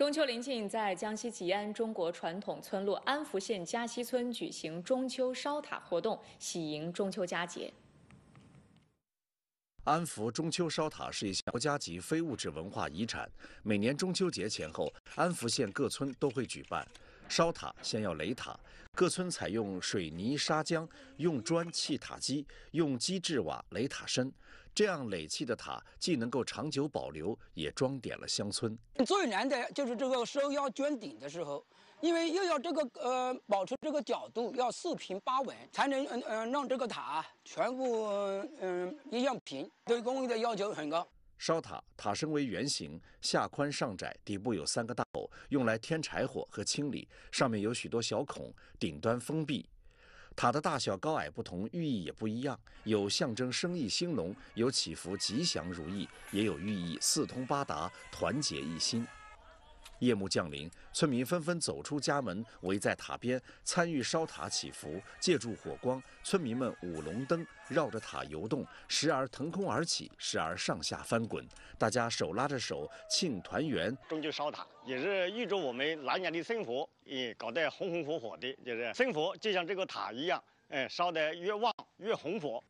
中秋临近，在江西吉安，中国传统村落安福县嘉溪村举行中秋烧塔活动，喜迎中秋佳节。安福中秋烧塔是一项国家级非物质文化遗产，每年中秋节前后，安福县各村都会举办烧塔。先要垒塔，各村采用水泥砂浆，用砖砌塔基，用机制瓦垒塔身。这样垒砌的塔既能够长久保留，也装点了乡村。最难的就是这个收腰卷顶的时候，因为又要这个呃保持这个角度，要四平八稳，才能嗯嗯让这个塔全部嗯一样平。对工艺的要求很高。烧塔，塔身为圆形，下宽上窄，底部有三个大口，用来添柴火和清理，上面有许多小孔，顶端封闭。塔的大小、高矮不同，寓意也不一样。有象征生意兴隆，有祈福吉祥如意，也有寓意四通八达、团结一心。夜幕降临，村民纷纷走出家门，围在塔边参与烧塔祈福。借助火光，村民们舞龙灯，绕着塔游动，时而腾空而起，时而上下翻滚。大家手拉着手，庆团圆。中秋烧塔也是预祝我们来年的生活也搞得红红火火的，就是生活就像这个塔一样，哎，烧得越旺越红火。